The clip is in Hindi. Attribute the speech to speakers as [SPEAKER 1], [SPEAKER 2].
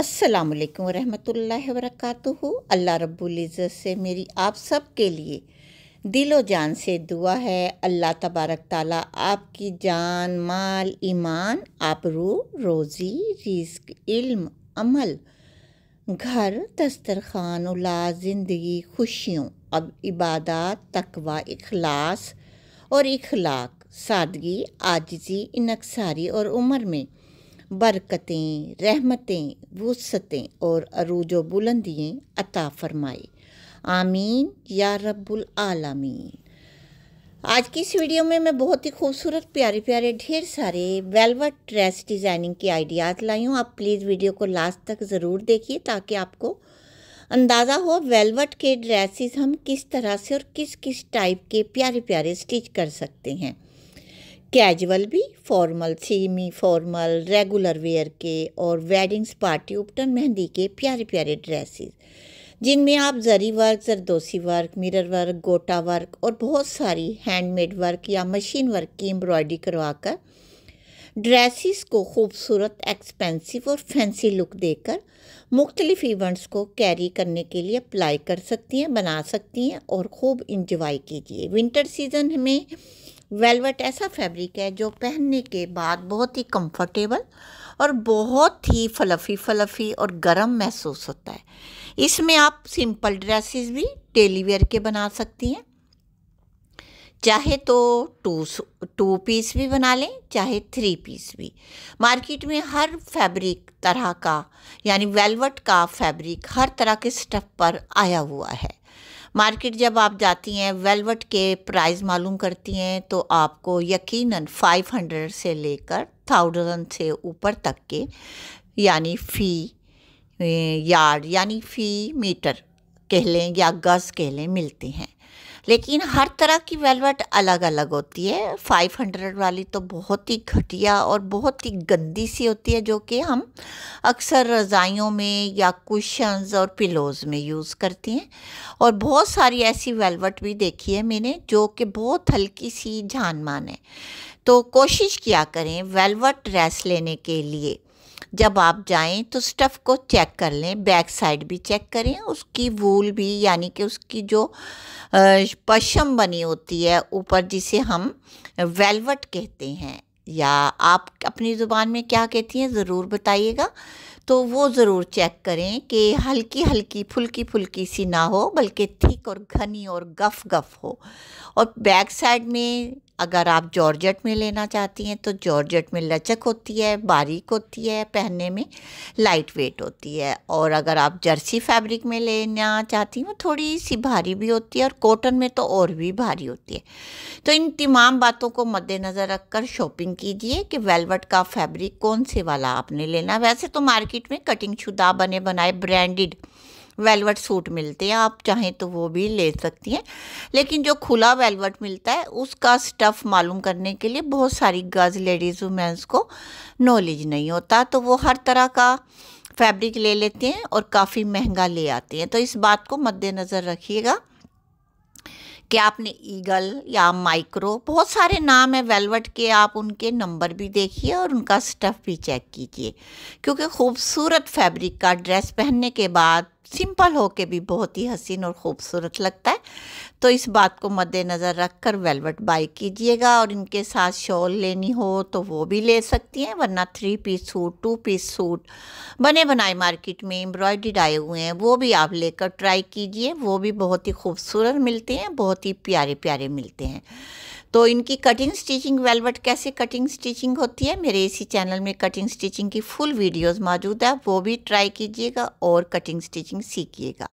[SPEAKER 1] अस्सलाम वालेकुम रहमतुल्लाहि वरकatuhu अल्लाह रब्बुल इज़्ज़त से मेरी आप सब के लिए दिलो जान से दुआ है अल्लाह तबारक ताला आपकी जान माल ईमान आबरू रोज़ी रिस्क इल्म अमल घर दस्तरखान उला ज़िंदगी खुशियों अब इबादत तकवा इखलास और इखलाक सादगी आजजी इनकसारी और उम्र में बरकतें रहमतें वसतें और अरूज बुलंदियाँ अता फरमाए आमीन या रब्बुल आलमीन आज की इस वीडियो में मैं बहुत ही खूबसूरत प्यारे प्यारे ढेर सारे वेलवेट ड्रेस डिज़ाइनिंग के आइडियाज़ लाई हूँ आप प्लीज़ वीडियो को लास्ट तक ज़रूर देखिए ताकि आपको अंदाज़ा हो वेलवेट के ड्रेसेस हम किस तरह से और किस किस टाइप के प्यारे प्यारे स्टिच कर सकते हैं कैजुअल भी formal semi formal regular wear के और वेडिंग्स पार्टी उपटन मेहंदी के प्यारे प्यारे ड्रेसेस जिनमें आप zari work zardozi work mirror work gota work और बहुत सारी हैंडमेड वर्क या मशीन वर्क की एम्ब्रॉयडरी करवाकर ड्रेसिस को खूबसूरत एक्सपेंसिव और फैंसी लुक देकर मुख्तलिफ इवेंट्स को कैरी करने के लिए अप्लाई कर सकती हैं बना सकती हैं और खूब इंजॉय कीजिए विंटर सीज़न में वेलवेट ऐसा फैब्रिक है जो पहनने के बाद बहुत ही कंफर्टेबल और बहुत ही फलफी फलफी और गर्म महसूस होता है इसमें आप सिंपल ड्रेसेस भी डेली वेयर के बना सकती हैं चाहे तो टू टू पीस भी बना लें चाहे थ्री पीस भी मार्केट में हर फैब्रिक तरह का यानी वेलवेट का फैब्रिक हर तरह के स्टफ पर आया हुआ है मार्केट जब आप जाती हैं वेलवेट के प्राइस मालूम करती हैं तो आपको यकीनन 500 से लेकर थाउजेंड से ऊपर तक के यानी फ़ी यार्ड यानी फ़ी मीटर कह लें या गज़ कह लें मिलती हैं लेकिन हर तरह की वेलवेट अलग अलग होती है 500 वाली तो बहुत ही घटिया और बहुत ही गंदी सी होती है जो कि हम अक्सर रज़ाइयों में या कुशंस और पिलोज़ में यूज़ करती हैं और बहुत सारी ऐसी वेलवेट भी देखी है मैंने जो कि बहुत हल्की सी जान मान है तो कोशिश किया करें वेलवेट ड्रेस लेने के लिए जब आप जाएं तो स्टफ़ को चेक कर लें बैक साइड भी चेक करें उसकी वूल भी यानी कि उसकी जो पशम बनी होती है ऊपर जिसे हम वेलवट कहते हैं या आप अपनी ज़ुबान में क्या कहती हैं ज़रूर बताइएगा तो वो ज़रूर चेक करें कि हल्की हल्की फुल्की फुल्की सी ना हो बल्कि थिक और घनी और गफ गफ हो और बैक साइड में अगर आप जॉर्जेट में लेना चाहती हैं तो जॉर्जेट में लचक होती है बारीक होती है पहनने में लाइट वेट होती है और अगर आप जर्सी फैब्रिक में लेना चाहती हैं तो थोड़ी सी भारी भी होती है और कॉटन में तो और भी भारी होती है तो इन तमाम बातों को मद्देनज़र रख कर शॉपिंग कीजिए कि वेलवेट का फैब्रिक कौन से वाला आपने लेना वैसे तो मार्केट में कटिंग शुदा बने बनाए ब्रांडेड वेलवेट सूट मिलते हैं आप चाहें तो वो भी ले सकती हैं लेकिन जो खुला वेलवेट मिलता है उसका स्टफ़ मालूम करने के लिए बहुत सारी गर्ल्स लेडीज़ वुमेंस को नॉलेज नहीं होता तो वो हर तरह का फैब्रिक ले लेते हैं और काफ़ी महंगा ले आते हैं तो इस बात को मद्देनज़र रखिएगा कि आपने ईगल या माइक्रो बहुत सारे नाम है वेलवेट के आप उनके नंबर भी देखिए और उनका स्टफ़ भी चेक कीजिए क्योंकि खूबसूरत फैब्रिक का ड्रेस पहनने के बाद सिंपल होके भी बहुत ही हसीन और ख़ूबसूरत लगता है तो इस बात को मद्देनज़र रख कर वेलवेट बाई कीजिएगा और इनके साथ शॉल लेनी हो तो वो भी ले सकती हैं वरना three piece suit two piece suit बने बनाए मार्केट में एम्ब्रॉयडर्ड आए हुए हैं वो भी आप लेकर ट्राई कीजिए वो भी बहुत ही खूबसूरत मिलते हैं बहुत ही प्यारे प्यारे मिलते हैं तो इनकी कटिंग स्टिचिंग वेलवेट कैसे कटिंग स्टिचिंग होती है मेरे इसी चैनल में कटिंग स्टिचिंग की फुल वीडियोस मौजूद है वो भी ट्राई कीजिएगा और कटिंग स्टिचिंग सीखिएगा